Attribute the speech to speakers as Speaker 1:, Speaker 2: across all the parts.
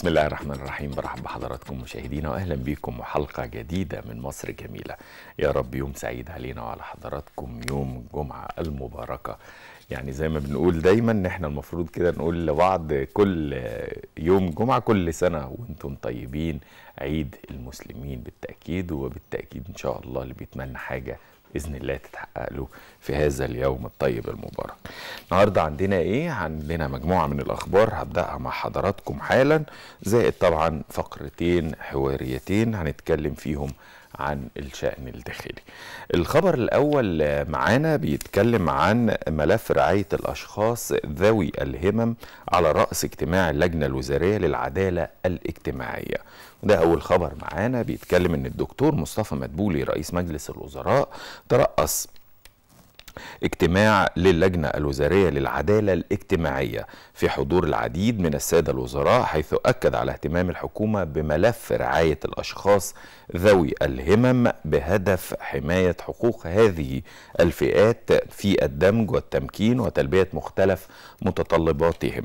Speaker 1: بسم الله الرحمن الرحيم برحب بحضراتكم مشاهدينا واهلا بيكم وحلقه جديده من مصر جميله يا رب يوم سعيد علينا وعلى حضراتكم يوم الجمعه المباركه يعني زي ما بنقول دايما ان احنا المفروض كده نقول لبعض كل يوم جمعه كل سنه وانتم طيبين عيد المسلمين بالتاكيد وبالتاكيد ان شاء الله اللي بيتمنى حاجه باذن الله تتحقق له في هذا اليوم الطيب المبارك. النهارده عندنا ايه؟ عندنا مجموعه من الاخبار هبداها مع حضراتكم حالا زائد طبعا فقرتين حواريتين هنتكلم فيهم عن الشأن الداخلي الخبر الأول معانا بيتكلم عن ملف رعاية الأشخاص ذوي الهمم على رأس اجتماع اللجنة الوزارية للعدالة الاجتماعية ده أول خبر معانا بيتكلم أن الدكتور مصطفى مدبولي رئيس مجلس الوزراء ترأس اجتماع للجنة الوزارية للعدالة الاجتماعية في حضور العديد من السادة الوزراء حيث أكد على اهتمام الحكومة بملف رعاية الأشخاص ذوي الهمم بهدف حماية حقوق هذه الفئات في الدمج والتمكين وتلبية مختلف متطلباتهم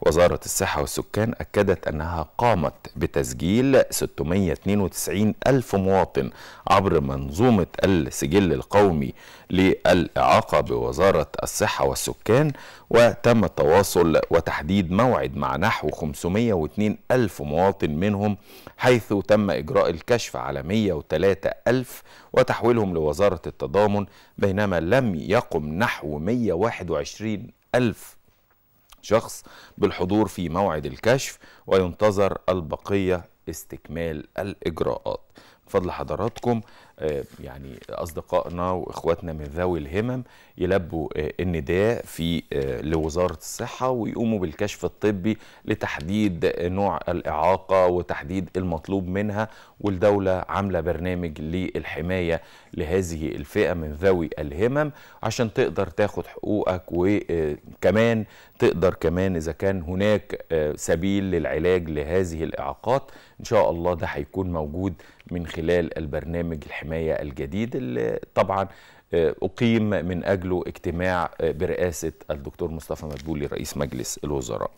Speaker 1: وزارة الصحة والسكان أكدت أنها قامت بتسجيل 692 ألف مواطن عبر منظومة السجل القومي للإعلام الإعاقة بوزارة الصحة والسكان وتم التواصل وتحديد موعد مع نحو 502 ألف مواطن منهم حيث تم إجراء الكشف على 103 ألف وتحويلهم لوزارة التضامن بينما لم يقم نحو 121 ألف شخص بالحضور في موعد الكشف وينتظر البقية استكمال الإجراءات بفضل حضراتكم آه، يعني أصدقائنا وإخواتنا من ذوي الهمم يلبوا آه، النداء في آه، لوزارة الصحة ويقوموا بالكشف الطبي لتحديد نوع الإعاقة وتحديد المطلوب منها والدولة عاملة برنامج للحماية لهذه الفئة من ذوي الهمم عشان تقدر تاخد حقوقك وكمان تقدر كمان إذا كان هناك سبيل للعلاج لهذه الإعاقات إن شاء الله ده هيكون موجود من خلال البرنامج الحماية الجديد اللي طبعا آه، أقيم من أجله اجتماع آه، برئاسة الدكتور مصطفى مدبولي رئيس مجلس الوزراء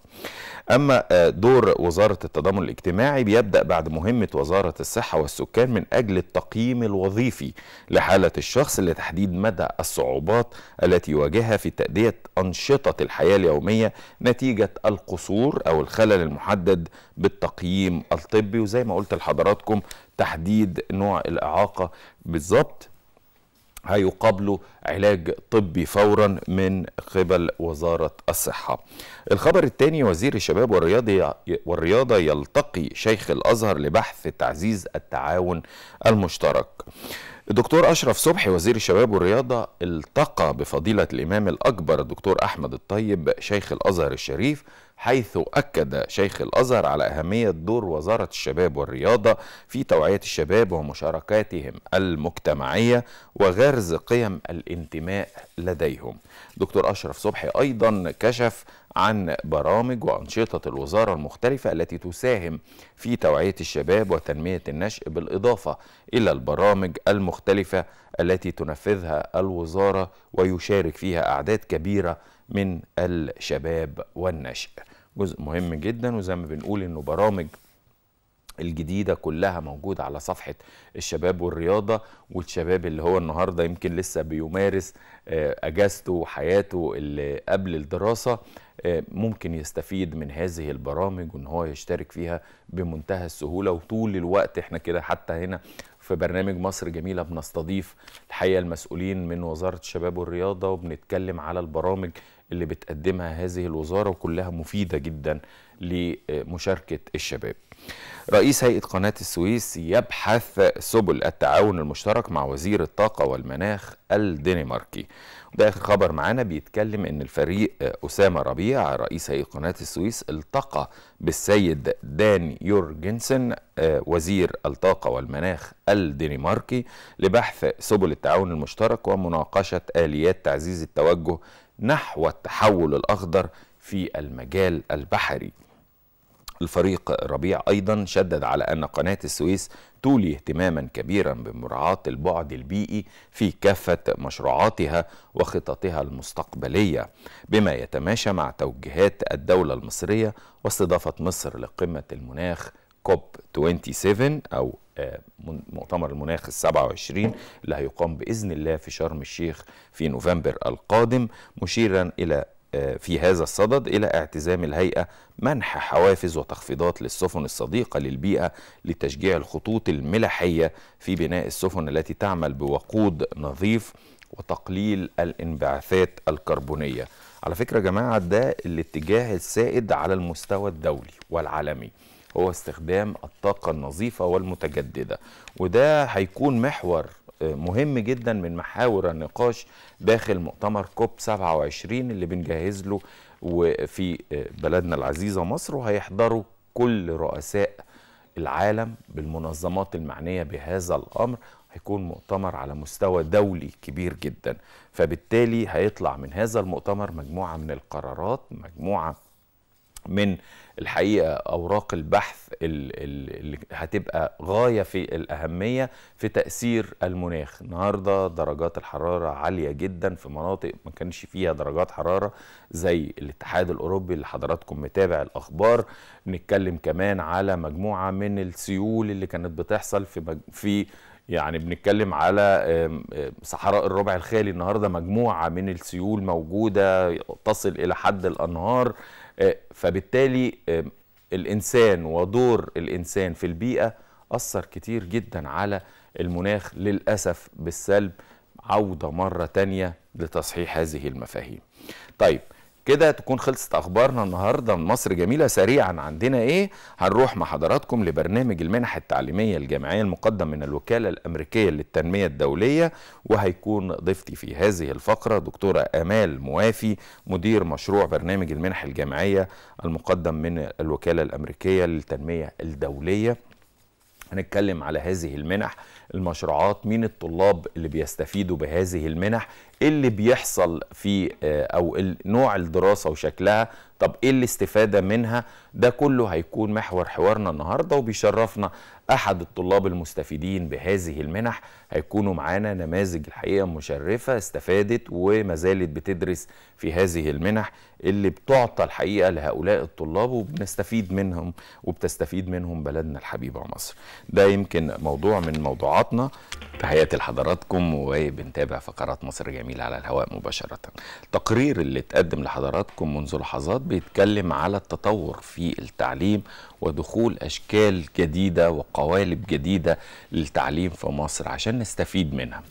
Speaker 1: أما آه، دور وزارة التضامن الاجتماعي بيبدأ بعد مهمة وزارة الصحة والسكان من أجل التقييم الوظيفي لحالة الشخص لتحديد مدى الصعوبات التي يواجهها في تأدية أنشطة الحياة اليومية نتيجة القصور أو الخلل المحدد بالتقييم الطبي وزي ما قلت لحضراتكم تحديد نوع الإعاقة بالظبط هيقابلوا علاج طبي فورا من قبل وزارة الصحة الخبر الثاني وزير الشباب والرياضة, والرياضة يلتقي شيخ الأزهر لبحث تعزيز التعاون المشترك الدكتور أشرف صبحي وزير الشباب والرياضة التقى بفضيلة الإمام الأكبر الدكتور أحمد الطيب شيخ الأزهر الشريف حيث أكد شيخ الأزهر على أهمية دور وزارة الشباب والرياضة في توعية الشباب ومشاركاتهم المجتمعية وغرز قيم الانتماء لديهم دكتور أشرف صبحي أيضا كشف عن برامج وأنشطة الوزارة المختلفة التي تساهم في توعية الشباب وتنمية النشء بالإضافة إلى البرامج المختلفة التي تنفذها الوزارة ويشارك فيها أعداد كبيرة من الشباب والنشء جزء مهم جدا وزي ما بنقول انه برامج الجديدة كلها موجودة على صفحة الشباب والرياضة والشباب اللي هو النهاردة يمكن لسه بيمارس آه، أجازته وحياته اللي قبل الدراسة آه، ممكن يستفيد من هذه البرامج وان هو يشترك فيها بمنتهى السهولة وطول الوقت احنا كده حتى هنا في برنامج مصر جميلة بنستضيف الحقيقة المسؤولين من وزارة الشباب والرياضة وبنتكلم على البرامج اللي بتقدمها هذه الوزارة وكلها مفيدة جدا لمشاركة الشباب رئيس هيئة قناة السويس يبحث سبل التعاون المشترك مع وزير الطاقة والمناخ الدنماركي ده آخر خبر معانا بيتكلم إن الفريق أسامة ربيع رئيس هيئة قناة السويس التقى بالسيد دان يورجنسن وزير الطاقة والمناخ الدنماركي لبحث سبل التعاون المشترك ومناقشة آليات تعزيز التوجه نحو التحول الأخضر في المجال البحري الفريق ربيع أيضا شدد على أن قناة السويس تولي اهتماما كبيرا بمراعاة البعد البيئي في كافة مشروعاتها وخططها المستقبلية بما يتماشى مع توجيهات الدولة المصرية واستضافة مصر لقمة المناخ كوب 27 أو مؤتمر المناخ ال 27 اللي هيقام باذن الله في شرم الشيخ في نوفمبر القادم مشيرا الى آه، في هذا الصدد إلى اعتزام الهيئة منح حوافز وتخفيضات للسفن الصديقة للبيئة لتشجيع الخطوط الملحية في بناء السفن التي تعمل بوقود نظيف وتقليل الانبعاثات الكربونية على فكرة يا جماعة ده الاتجاه السائد على المستوى الدولي والعالمي هو استخدام الطاقة النظيفة والمتجددة وده هيكون محور آه، مهم جدا من محاور النقاش داخل مؤتمر كوب 27 اللي بنجهز له وفي آه، بلدنا العزيزة مصر وهيحضروا كل رؤساء العالم بالمنظمات المعنية بهذا الأمر هيكون مؤتمر على مستوى دولي كبير جدا فبالتالي هيطلع من هذا المؤتمر مجموعة من القرارات مجموعة من الحقيقه اوراق البحث اللي هتبقى غايه في الاهميه في تاثير المناخ النهارده درجات الحراره عاليه جدا في مناطق ما كانش فيها درجات حراره زي الاتحاد الاوروبي اللي حضراتكم متابع الاخبار نتكلم كمان على مجموعه من السيول اللي كانت بتحصل في مج... في يعني بنتكلم على صحراء الربع الخالي النهارده مجموعه من السيول موجوده تصل الى حد الانهار آه، فبالتالي الانسان ودور الانسان في البيئه اثر كتير جدا على المناخ للاسف بالسلب عوده مره تانيه لتصحيح هذه المفاهيم طيب كده تكون خلصت اخبارنا النهارده من مصر جميله سريعا عندنا ايه هنروح مع حضراتكم لبرنامج المنح التعليميه الجامعيه المقدم من الوكاله الامريكيه للتنميه الدوليه وهيكون ضيفتي في هذه الفقره دكتوره امال موافي مدير مشروع برنامج المنح الجامعيه المقدم من الوكاله الامريكيه للتنميه الدوليه هنتكلم على هذه المنح المشروعات مين الطلاب اللي بيستفيدوا بهذه المنح اللي بيحصل في آه، او نوع الدراسه وشكلها طب ايه الاستفاده منها ده كله هيكون محور حوارنا النهارده وبيشرفنا احد الطلاب المستفيدين بهذه المنح هيكونوا معانا نماذج الحقيقه مشرفه استفادت وما زالت بتدرس في هذه المنح اللي بتعطى الحقيقه لهؤلاء الطلاب وبنستفيد منهم وبتستفيد منهم بلدنا الحبيبه مصر. ده يمكن موضوع من موضوعاتنا تحياتي لحضراتكم وبنتابع فقرات مصر الجميله على الهواء مباشره. التقرير اللي اتقدم لحضراتكم منذ لحظات بيتكلم على التطور في التعليم ودخول اشكال جديده وقوالب جديده للتعليم في مصر عشان نستفيد منها.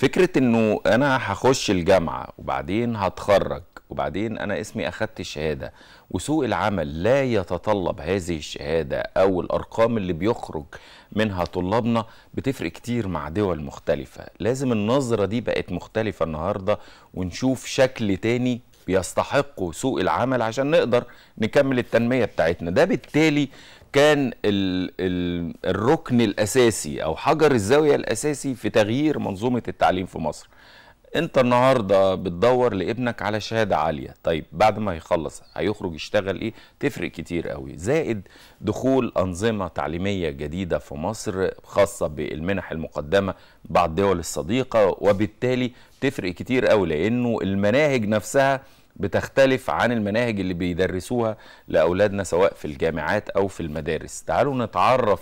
Speaker 1: فكره انه انا هخش الجامعه وبعدين هتخرج وبعدين انا اسمي اخدت الشهاده وسوق العمل لا يتطلب هذه الشهاده او الارقام اللي بيخرج منها طلابنا بتفرق كتير مع دول مختلفه لازم النظره دي بقت مختلفه النهارده ونشوف شكل تاني بيستحقوا سوق العمل عشان نقدر نكمل التنميه بتاعتنا ده بالتالي كان الـ الـ الركن الاساسي او حجر الزاويه الاساسي في تغيير منظومه التعليم في مصر انت النهارده بتدور لابنك على شهاده عاليه طيب بعد ما يخلص هيخرج يشتغل ايه تفرق كتير قوي زائد دخول انظمه تعليميه جديده في مصر خاصه بالمنح المقدمه بعض الدول الصديقه وبالتالي تفرق كتير قوي لانه المناهج نفسها بتختلف عن المناهج اللي بيدرسوها لأولادنا سواء في الجامعات أو في المدارس تعالوا نتعرف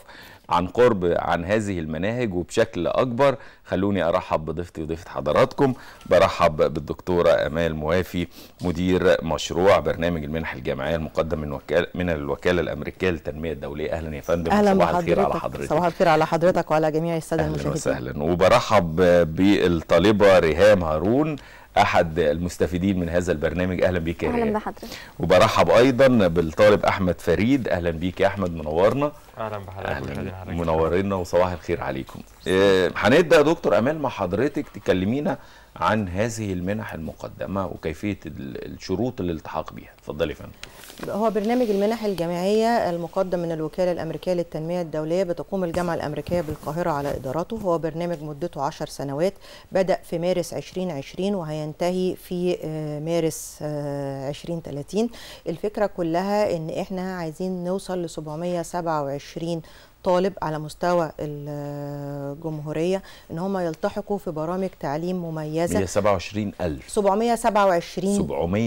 Speaker 1: عن قرب عن هذه المناهج وبشكل أكبر خلوني أرحب بضيفتي وضيفة حضراتكم برحب بالدكتورة أمال موافي مدير مشروع برنامج المنح الجامعية المقدم من وكالة من الوكالة الأمريكية للتنمية الدولية أهلا يا فندم أهلا صباح الخير على حضرتك صباح
Speaker 2: الخير على حضرتك وعلى جميع السادة المشاهدين أهلا
Speaker 1: وسهلا وبرحب بالطالبة ريهام هارون احد المستفيدين من هذا البرنامج اهلا بيك يا اهلا بحضرتك وبرحب ايضا بالطالب احمد فريد اهلا بيك يا احمد منورنا
Speaker 3: اهلا بحضرتك
Speaker 1: منورنا وصباح الخير عليكم إيه، هنبدا يا دكتور امال مع حضرتك تكلمينا عن هذه المنح المقدمه وكيفيه الشروط الالتحاق بها اتفضلي يا فندم
Speaker 2: هو برنامج المنح الجامعية المقدم من الوكالة الأمريكية للتنمية الدولية بتقوم الجامعة الأمريكية بالقاهرة على إدارته هو برنامج مدته 10 سنوات بدأ في مارس 2020 وهينتهي في آه، مارس 2030 آه، الفكرة كلها إن إحنا عايزين نوصل ل 727 طالب على مستوى الجمهورية ان هم يلتحقوا في برامج تعليم مميزة
Speaker 1: 127 ألف
Speaker 2: 727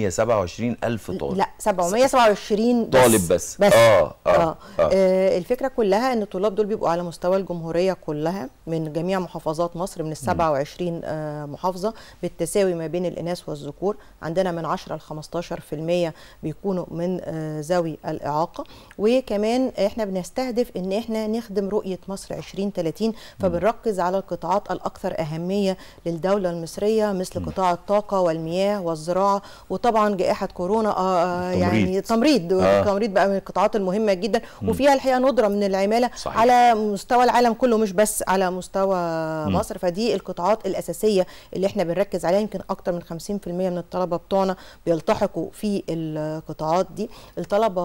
Speaker 1: 727 ألف طالب لا
Speaker 2: 727 بس طالب
Speaker 1: بس, بس. آه،, آه. آه. آه.
Speaker 2: آه. الفكرة كلها ان الطلاب دول بيبقوا على مستوى الجمهورية كلها من جميع محافظات مصر من ال 27 آه محافظة بالتساوي ما بين الإناث والذكور عندنا من 10 ل 15% بيكونوا من آه ذوي الإعاقة وكمان احنا بنستهدف ان احنا نخدم رؤية مصر 2030 فبنركز على القطاعات الأكثر أهمية للدولة المصرية مثل قطاع الطاقة والمياه والزراعة وطبعا جائحة كورونا آه, آه، يعني تمريض آه. التمريض بقى من القطاعات المهمة جدا وفيها الحقيقة ندرة من العمالة صحيح. على مستوى العالم كله مش بس على مستوى م. مصر فدي القطاعات الأساسية اللي احنا بنركز عليها يمكن أكثر من 50% من الطلبة بتوعنا بيلتحقوا في القطاعات دي الطلبة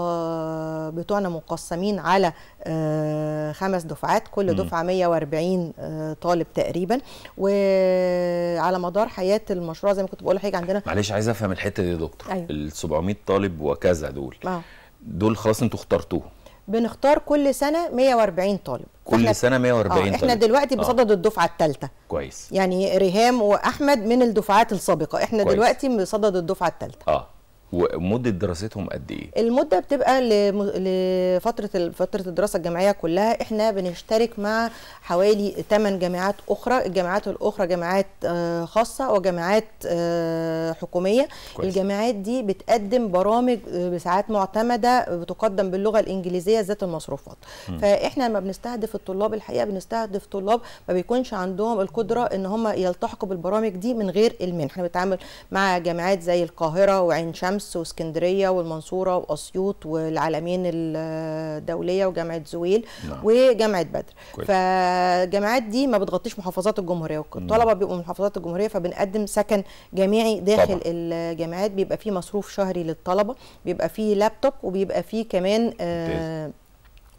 Speaker 2: بتوعنا مقسمين على آه، خمس دفعات كل دفعه 140 آه، طالب تقريبا وعلى مدار حياه المشروع زي ما كنت بقول حاجه عندنا
Speaker 1: معلش عايز افهم الحته دي يا دكتور أيوه. ال 700 طالب وكذا دول آه. دول خلاص انتوا اخترتوهم
Speaker 2: بنختار كل سنه 140 طالب
Speaker 1: كل سنه 140 آه طالب احنا دلوقتي آه. بصدد
Speaker 2: آه. الدفعه الثالثه كويس يعني ريهام واحمد من الدفعات السابقه احنا كويس. دلوقتي بصدد الدفعه الثالثه اه ومده دراستهم قد ايه المده بتبقى لفتره فتره الدراسه الجامعيه كلها احنا بنشترك مع حوالي 8 جامعات اخرى الجامعات الاخرى جامعات آه، خاصه وجامعات آه، حكوميه كويس. الجامعات دي بتقدم برامج آه، بساعات معتمده بتقدم باللغه الانجليزيه ذات المصروفات م. فاحنا لما بنستهدف الطلاب الحقيقه بنستهدف طلاب ما بيكونش عندهم القدره ان هم يلتحقوا بالبرامج دي من غير المنح احنا بنتعامل مع جامعات زي القاهره وعين شمس الشمس واسكندريه والمنصوره واسيوط والعالمين الدوليه وجامعه زويل نعم. وجامعه بدر كويس. فالجامعات دي ما بتغطيش محافظات الجمهوريه الطلبه نعم. بيبقوا من محافظات الجمهوريه فبنقدم سكن جامعي داخل طبعا. الجامعات بيبقى فيه مصروف شهري للطلبه بيبقى فيه لابتوب وبيبقى فيه كمان آه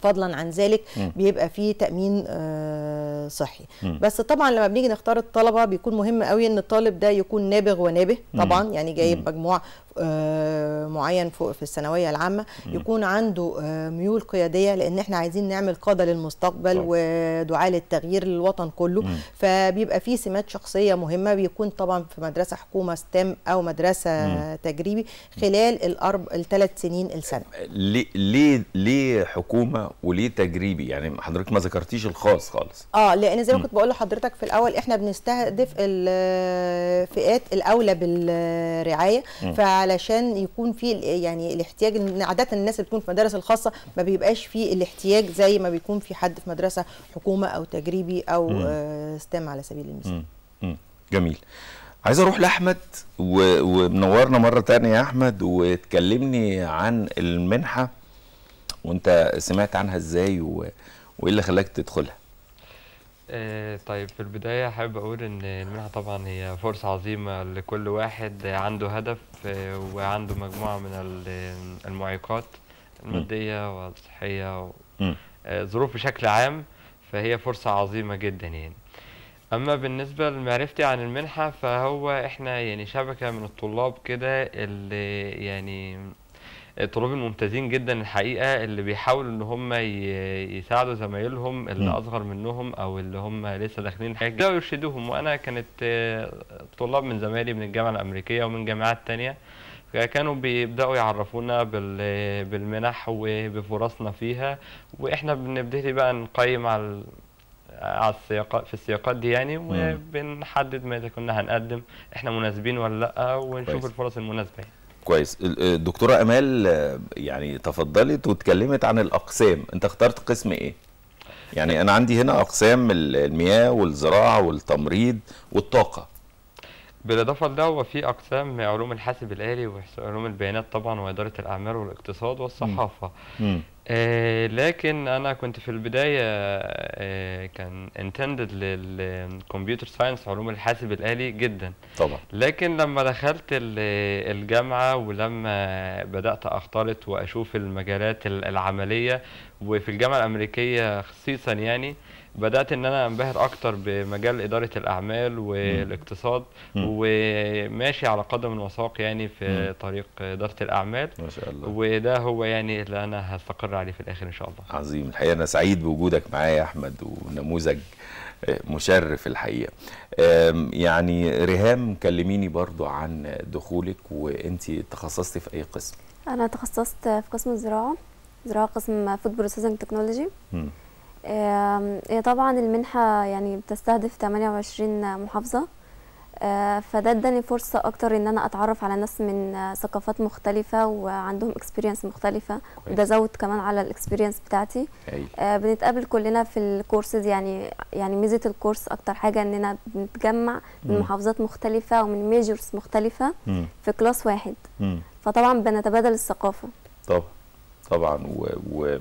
Speaker 2: فضلا عن ذلك م. بيبقى فيه تامين آه، صحي م. بس طبعا لما بنيجي نختار الطلبه بيكون مهم قوي ان الطالب ده يكون نابغ ونابه طبعا م. يعني جايب مجموع آه، معين في الثانويه العامه يكون عنده آه، ميول قياديه لان احنا عايزين نعمل قاده للمستقبل ودعاء ودعاه للتغيير للوطن كله فبيبقى في سمات شخصيه مهمه بيكون طبعا في مدرسه حكومه ستيم او مدرسه تجريبي خلال الارب الثلاث سنين السنه
Speaker 1: ليه ليه ليه حكومه وليه تجريبي يعني حضرتك ما ذكرتيش الخاص خالص
Speaker 2: اه لان زي ما كنت بقول لحضرتك في الاول احنا بنستهدف الفئات الاولى بالرعايه فعلى علشان يكون في يعني الاحتياج ان عاده الناس اللي بتكون في المدارس الخاصه ما بيبقاش في الاحتياج زي ما بيكون في حد في مدرسه حكومه او تجريبي او آه، استام على سبيل المثال
Speaker 1: جميل عايز اروح لاحمد ومنورنا مره تانية يا احمد وتكلمني عن المنحه وانت سمعت عنها ازاي وايه اللي خلاك تدخلها
Speaker 3: آه، طيب في البداية حابب أقول إن المنحة طبعا هي فرصة عظيمة لكل واحد عنده هدف آه، وعنده مجموعة من المعيقات المادية والصحية آه، ظروف بشكل عام فهي فرصة عظيمة جدا يعني أما بالنسبة لمعرفتي عن المنحة فهو إحنا يعني شبكة من الطلاب كده اللي يعني طلاب الممتازين جدا الحقيقه اللي بيحاولوا ان هم يساعدوا زمايلهم اللي م. اصغر منهم او اللي هم لسه داخلين حاجه يرشدوهم وانا كانت طلاب من زمايلي من الجامعه الامريكيه ومن جامعات ثانيه كانوا بيبداوا يعرفونا بالمنح وبفرصنا فيها واحنا بنبتدي بقى نقيم على على السياقات في السياقات دي يعني وبنحدد ما اذا كنا هنقدم احنا مناسبين ولا لا ونشوف الفرص المناسبه يعني.
Speaker 1: كويس الدكتوره آه، امال آه، يعني تفضلت واتكلمت عن الاقسام انت اخترت قسم ايه يعني انا عندي هنا اقسام المياه والزراعه والتمريض والطاقه
Speaker 3: بالإضافة لده هو في أقسام علوم الحاسب الآلي وعلوم البيانات طبعا وإدارة الأعمال والاقتصاد والصحافة مم. آه لكن أنا كنت في البداية آه كان انتندد للكمبيوتر ساينس علوم الحاسب الآلي جدا طبعا لكن لما دخلت الجامعة ولما بدأت أختلط وأشوف المجالات العملية وفي الجامعة الأمريكية خصيصا يعني بدات ان انا انبهر اكتر بمجال اداره الاعمال والاقتصاد وماشي على قدم وساق يعني في مم. طريق اداره الاعمال ما شاء الله وده هو يعني اللي انا هستقر عليه في الاخر ان شاء
Speaker 1: الله عظيم الحقيقه انا سعيد بوجودك معايا يا احمد ونموذج مشرف الحقيقه يعني ريهام كلميني برضو عن دخولك وانت تخصصتي في اي قسم
Speaker 4: انا تخصصت في قسم الزراعه زراعه قسم فود بروسيسنج تكنولوجي إيه، طبعا المنحة يعني بتستهدف 28 محافظة آه، فده اداني فرصة أكتر إن أنا أتعرف على ناس من آه، ثقافات مختلفة وعندهم اكسبيرينس مختلفة وده زود كمان على الاكسبيرينس بتاعتي آه، بنتقابل كلنا في الكورسز يعني يعني ميزة الكورس أكتر حاجة إننا بنتجمع من محافظات مختلفة ومن ميجورز مختلفة في كلاس واحد فطبعا بنتبادل الثقافة
Speaker 1: طبعا طبعا و... و...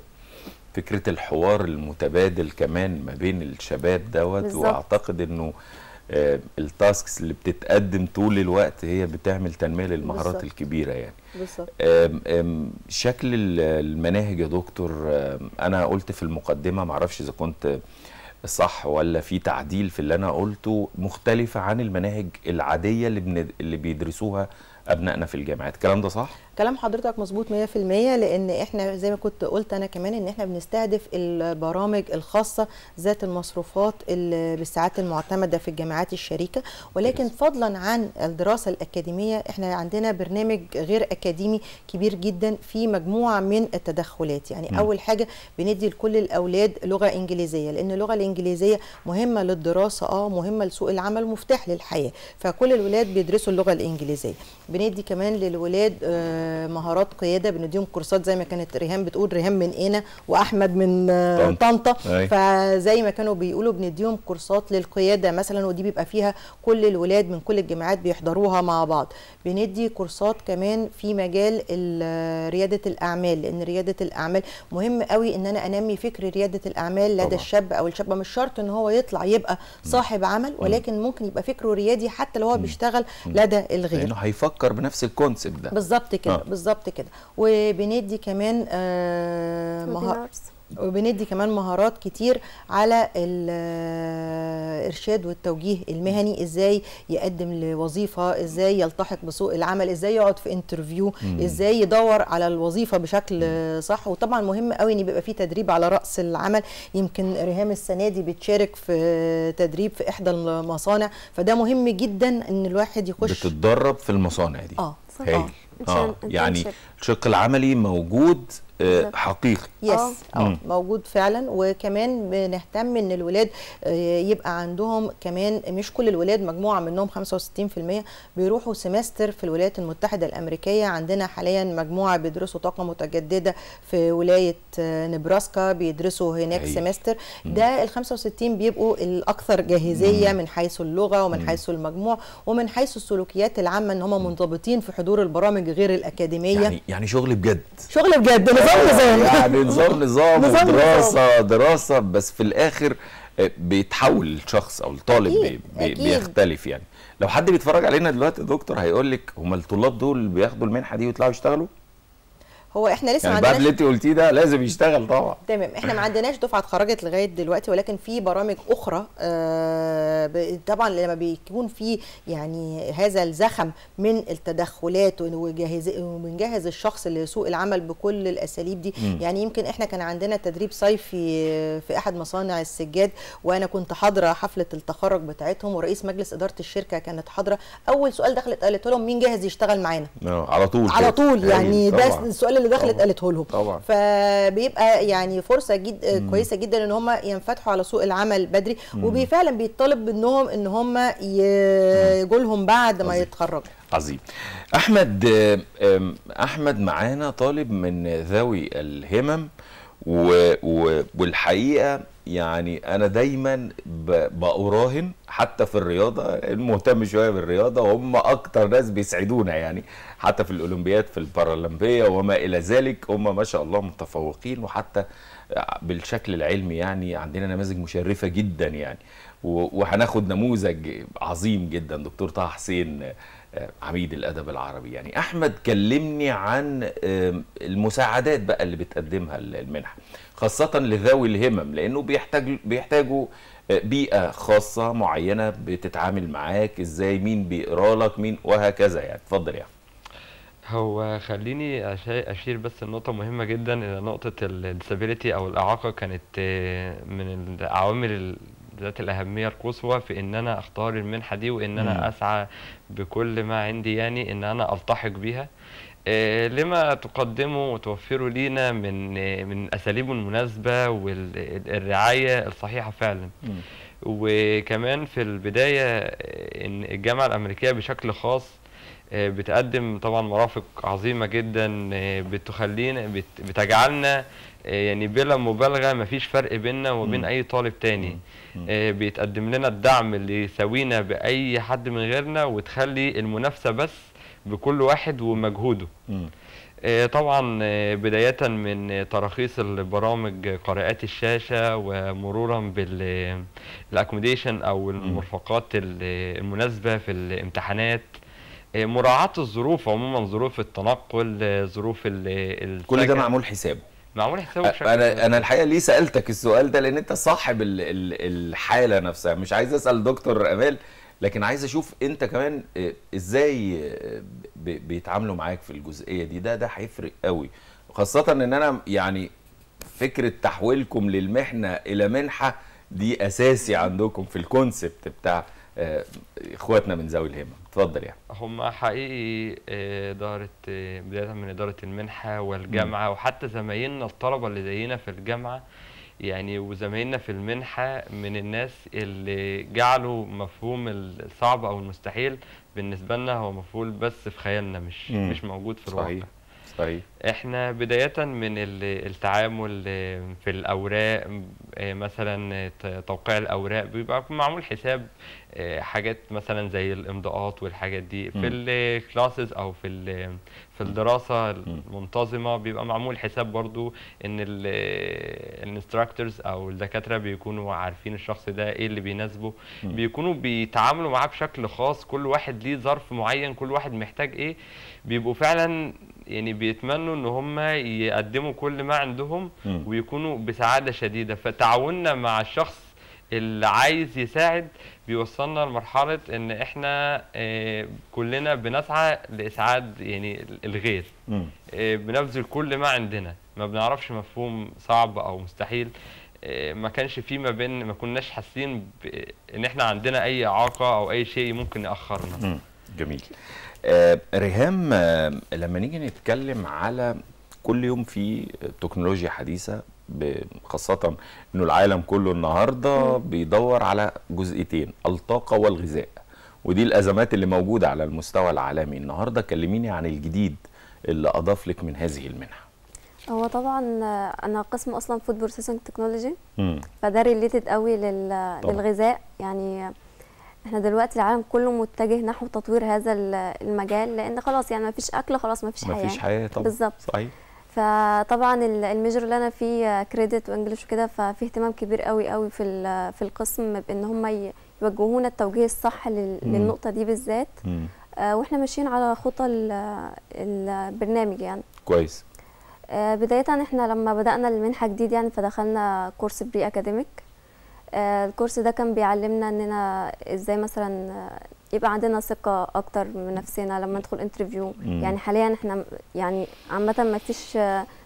Speaker 1: فكره الحوار المتبادل كمان ما بين الشباب دوت واعتقد انه آه، التاسكس اللي بتتقدم طول الوقت هي بتعمل تنميه للمهارات بالزبط. الكبيره يعني بالظبط شكل المناهج يا دكتور انا قلت في المقدمه ما اعرفش اذا كنت صح ولا في تعديل في اللي انا قلته مختلفه عن المناهج العاديه اللي, اللي بيدرسوها ابنائنا في الجامعات الكلام ده صح
Speaker 2: كلام حضرتك مظبوط 100% لان احنا زي ما كنت قلت انا كمان ان احنا بنستهدف البرامج الخاصه ذات المصروفات بالساعات المعتمده في الجامعات الشريكه ولكن فضلا عن الدراسه الاكاديميه احنا عندنا برنامج غير اكاديمي كبير جدا في مجموعه من التدخلات يعني م. اول حاجه بندي لكل الاولاد لغه انجليزيه لان اللغه الانجليزيه مهمه للدراسه اه مهمه لسوق العمل مفتاح للحياه فكل الولاد بيدرسوا اللغه الانجليزيه بندي كمان للولاد آه مهارات قياده بنديهم كورسات زي ما كانت ريهام بتقول ريهام من هنا واحمد من طنطا فزي ما كانوا بيقولوا بنديهم كورسات للقياده مثلا ودي بيبقى فيها كل الولاد من كل الجامعات بيحضروها مع بعض بندي كورسات كمان في مجال رياده الاعمال لان رياده الاعمال مهم قوي ان انا انمي فكر رياده الاعمال لدى طبعا. الشاب او الشابه مش شرط ان هو يطلع يبقى صاحب عمل ولكن ممكن يبقى فكره ريادي حتى لو هو بيشتغل لدى الغير لانه
Speaker 1: هيفكر بنفس الكونسيبت ده بالظبط كده آه.
Speaker 2: بالظبط كده وبندي كمان آه مهارات وبندي كمان مهارات كتير على الارشاد آه، والتوجيه المهني ازاي يقدم لوظيفه ازاي يلتحق بسوق العمل ازاي يقعد في انترفيو ازاي يدور على الوظيفه بشكل صح وطبعا مهم قوي ان بيبقى في تدريب على راس العمل يمكن ريهام السنه دي بتشارك في تدريب في احدى المصانع فده مهم جدا ان الواحد يخش
Speaker 1: بتتدرب في المصانع دي اه هايل اه يعني الشق العملي موجود آه،
Speaker 2: حقيقي يس اه, آه، موجود فعلا وكمان بنهتم ان الولاد آه، يبقى عندهم كمان مش كل الولاد مجموعه منهم 65% بيروحوا سمستر في الولايات المتحده الامريكيه عندنا حاليا مجموعه بيدرسوا طاقه متجدده في ولايه نبراسكا بيدرسوا هناك أيه. سمستر ده ال 65 بيبقوا الاكثر جاهزيه من حيث اللغه ومن حيث المجموع ومن حيث السلوكيات العامه ان هم منضبطين في حضور البرامج غير الاكاديميه يعني
Speaker 1: يعني شغل بجد
Speaker 2: شغل بجد نظام نظام يعني
Speaker 1: نظام نظام دراسة دراسه بس في الاخر آه، بيتحول الشخص او الطالب أكيد. بي أكيد. بيختلف يعني لو حد بيتفرج علينا دلوقتي دكتور هيقول لك هما الطلاب دول بياخدوا المنحه دي ويطلعوا يشتغلوا
Speaker 2: هو احنا لسه يعني بعد اللي انت
Speaker 1: قلتيه ده لازم يشتغل طبعا
Speaker 2: تمام احنا ما عندناش دفعه اتخرجت لغايه دلوقتي ولكن في برامج اخرى آه، طبعا لما بيكون في يعني هذا الزخم من التدخلات وجاهز وبنجهز الشخص لسوق العمل بكل الاساليب دي م. يعني يمكن احنا كان عندنا تدريب صيفي في احد مصانع السجاد وانا كنت حاضره حفله التخرج بتاعتهم ورئيس مجلس اداره الشركه كانت حاضره اول سؤال دخلت قالت لهم مين جاهز يشتغل معانا آه، على طول على طول يعني ده أيوة، السؤال اللي دخلت طبعا. قالته لهم طبعا فبيبقى يعني فرصه جد كويسه جدا ان هم ينفتحوا على سوق العمل بدري وفعلا بيطلب منهم ان هم يجوا لهم بعد ما يتخرجوا عظيم
Speaker 1: احمد احمد معانا طالب من ذوي الهمم و... و... والحقيقه يعني انا دايما باراهن حتى في الرياضه المهتم شويه بالرياضه وهم اكتر ناس بيسعدونا يعني حتى في الاولمبياد في البارالمبيه وما الى ذلك هم ما شاء الله متفوقين وحتى بالشكل العلمي يعني عندنا نماذج مشرفه جدا يعني وهناخد نموذج عظيم جدا دكتور طه حسين آه، عميد الادب العربي يعني احمد كلمني عن المساعدات بقى اللي بتقدمها المنحه خاصه لذوي الهمم لانه بيحتاج بيحتاجوا آه، بيئه خاصه معينه بتتعامل معاك ازاي مين بيقرا لك مين وهكذا يعني
Speaker 3: اتفضل يا يعني. هو خليني اشير بس لنقطه مهمه جدا الى نقطه الديسابيلتي او الاعاقه كانت آه، من العوامل ذات الاهميه القصوى في ان انا اختار المنحه دي وان انا اسعى بكل ما عندي يعني ان انا التحق بها آه، لما تقدمه وتوفره لينا من من أساليب المناسبه والرعايه الصحيحه فعلا وكمان في البدايه آه، ان الجامعه الامريكيه بشكل خاص آه، بتقدم طبعا مرافق عظيمه جدا آه، بتخلينا بتجعلنا آه، يعني بلا مبالغه ما فيش فرق بيننا وبين اي طالب تاني بيتقدم لنا الدعم اللي يساوينا باي حد من غيرنا وتخلي المنافسه بس بكل واحد ومجهوده طبعا بدايه من تراخيص البرامج قراءات الشاشه ومرورا بالاكوموديشن او المرفقات المناسبه في الامتحانات آه، مراعاه الظروف عموما ظروف التنقل آه، ظروف كل ده معمول حسابه معمول حسابه
Speaker 1: بشكل انا انا الحقيقه ليه سالتك السؤال ده لان انت صاحب الحاله نفسها مش عايز اسال دكتور امال لكن عايز اشوف انت كمان آه، ازاي بيتعاملوا معاك في الجزئيه دي ده ده هيفرق قوي خاصه ان انا يعني فكره تحويلكم للمحنه الى منحه دي اساسي عندكم في الكونسبت بتاع اخواتنا من ذوي الهمه اتفضل يعني
Speaker 3: هم حقيقي آه، اداره آه، بدايه من اداره المنحه والجامعه م. وحتى زمايلنا الطلبه اللي زينا في الجامعه يعني وزمايلنا في المنحه من الناس اللي جعلوا مفهوم الصعب او المستحيل بالنسبه لنا هو مفهوم بس في خيالنا مش م. مش موجود في الواقع صحيح. صحيح احنا بدايه من التعامل آه، في الاوراق مثلا توقيع الاوراق بيبقى معمول حساب آه، حاجات مثلا زي الامضاءات والحاجات دي في الكلاسز او في في الدراسه المنتظمه بيبقى معمول حساب برضو ان الانستراكتورز آه، او الدكاتره بيكونوا عارفين الشخص ده ايه اللي بيناسبه بيكونوا بيتعاملوا معاه بشكل خاص كل واحد ليه ظرف معين كل واحد محتاج ايه بيبقوا فعلا يعني بيتمنوا ان هم يقدموا كل ما عندهم ويكونوا بسعاده شديده فتعاوننا مع الشخص اللي عايز يساعد بيوصلنا لمرحله ان احنا آه، كلنا بنسعى لاسعاد يعني الغير آه، بنبذل كل ما عندنا ما بنعرفش مفهوم صعب او مستحيل آه، ما كانش في ما بين ما كناش حاسين ان احنا عندنا اي اعاقه او اي شيء ممكن ياخرنا
Speaker 1: جميل ريهام لما نيجي نتكلم على كل يوم في تكنولوجيا حديثه خاصة انه العالم كله النهاردة بيدور على جزئتين الطاقة والغذاء ودي الازمات اللي موجودة على المستوى العالمي النهاردة كلميني عن الجديد اللي اضاف لك من هذه المنحة
Speaker 4: هو طبعا انا قسم اصلا فود بروسيسنج تكنولوجي فده ريليتد قوي لل... للغذاء يعني احنا دلوقتي العالم كله متجه نحو تطوير هذا المجال لان خلاص يعني ما فيش اكل خلاص ما فيش حياه ما فيش حياه طبعا بالظبط صحيح فطبعا الميجر اللي انا فيه كريدت وانجلش وكده ففي اهتمام كبير قوي قوي في في القسم بان هم يوجهونا التوجيه الصح للنقطه دي بالذات آه، واحنا ماشيين على خطى البرنامج يعني كويس آه، بدايه احنا لما بدانا المنحه جديد يعني فدخلنا كورس بري اكاديميك آه، الكورس ده كان بيعلمنا اننا ازاي مثلا يبقى عندنا ثقه اكتر من نفسنا لما ندخل انترفيو يعني حاليا احنا يعني عامه ما فيش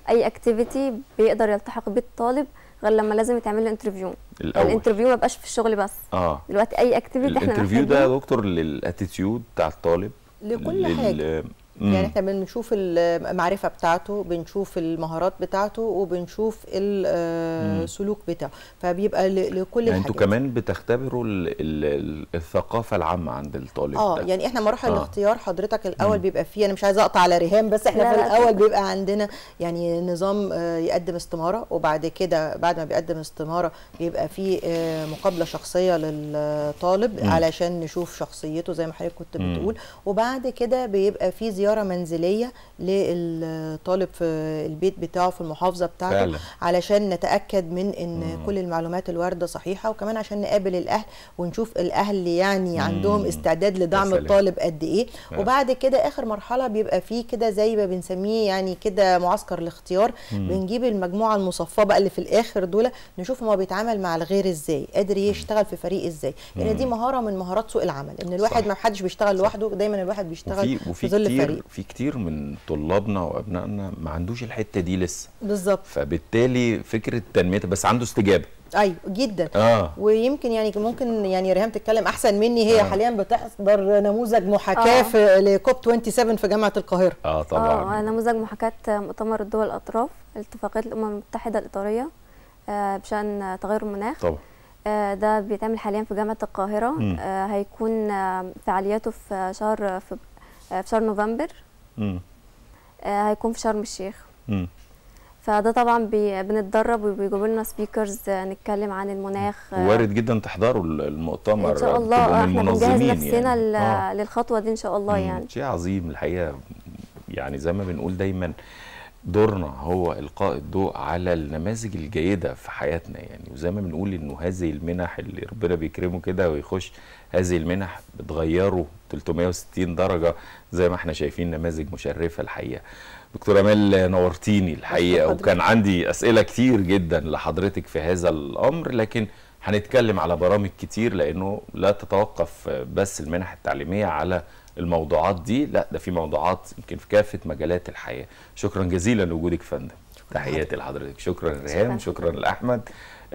Speaker 4: اي اكتيفيتي بيقدر يلتحق بيه الطالب غير لما لازم يتعمل له انترفيو الانترفيو يعني ما بقاش في الشغل بس
Speaker 1: اه
Speaker 2: دلوقتي اي اكتيفيتي احنا الانترفيو ده يا
Speaker 1: دكتور للاتيتيود بتاع الطالب
Speaker 2: لكل لل... حاجه يعني مم. يعني احنا بنشوف المعرفه بتاعته بنشوف المهارات بتاعته وبنشوف السلوك آه، بتاعه فبيبقى لكل يعني انتوا كمان
Speaker 1: بتختبروا الـ الـ الثقافه العامه عند الطالب اه ده. يعني احنا مراحل آه. الاختيار
Speaker 2: حضرتك الاول مم. بيبقى فيه انا مش عايزه اقطع على ريهام بس احنا في الاول بيبقى عندنا يعني نظام آه، يقدم استماره وبعد كده بعد ما بيقدم استماره بيبقى فيه آه، مقابله شخصيه للطالب مم. علشان نشوف شخصيته زي ما حضرتك كنت بتقول وبعد كده بيبقى فيه زياره زياره منزليه للطالب في البيت بتاعه في المحافظه بتاعته فعلا. علشان نتاكد من ان مم. كل المعلومات الوارده صحيحه وكمان عشان نقابل الاهل ونشوف الاهل يعني مم. عندهم استعداد لدعم الطالب قد ايه وبعد كده اخر مرحله بيبقى فيه كده زي ما بنسميه يعني كده معسكر الاختيار مم. بنجيب المجموعه المصفاه بقى اللي في الاخر دول نشوف هو بيتعامل مع الغير ازاي قادر يشتغل في فريق ازاي لان يعني دي مهاره من مهارات سوق العمل ان الواحد صح. ما حدش بيشتغل لوحده دايما الواحد بيشتغل وفي, وفي في ظل فريق
Speaker 1: في كتير من طلابنا وابنائنا ما عندوش الحته دي لسه بالظبط فبالتالي فكره تنميه بس عنده استجابه
Speaker 2: ايوه جدا آه. ويمكن يعني ممكن يعني ريهام تتكلم احسن مني هي آه. حاليا بتحضر نموذج محاكاه آه. لكوب 27 في جامعه القاهره اه طبعا آه
Speaker 4: نموذج محاكاه مؤتمر الدول الاطراف اتفاقيه الامم المتحده الاطاريه آه بشان تغير المناخ طبعا آه ده بيتعمل حاليا في جامعه القاهره آه هيكون آه، فعالياته في شهر آه، في شهر نوفمبر امم هيكون في شرم الشيخ امم فده طبعا بي بنتدرب وبيجيبوا لنا سبيكرز آه، نتكلم عن المناخ وارد
Speaker 1: جدا تحضروا المؤتمر ان شاء الله احنا بنجهز نفسنا يعني. آه.
Speaker 4: للخطوه دي ان شاء الله يعني
Speaker 1: شيء عظيم الحقيقه يعني زي ما بنقول دايما دورنا هو القاء الضوء على النماذج الجيده في حياتنا يعني وزي ما بنقول انه هذه المنح اللي ربنا بيكرمه كده ويخش هذه المنح بتغيره 360 درجه زي ما احنا شايفين نماذج مشرفه الحقيقه دكتور امال نورتيني الحقيقه وكان عندي اسئله كتير جدا لحضرتك في هذا الامر لكن هنتكلم على برامج كتير لانه لا تتوقف بس المنح التعليميه على الموضوعات دي لا ده في موضوعات يمكن في كافه مجالات الحياه شكرا جزيلا لوجودك فندم تحياتي لحضرتك شكرا ريهام شكرا لاحمد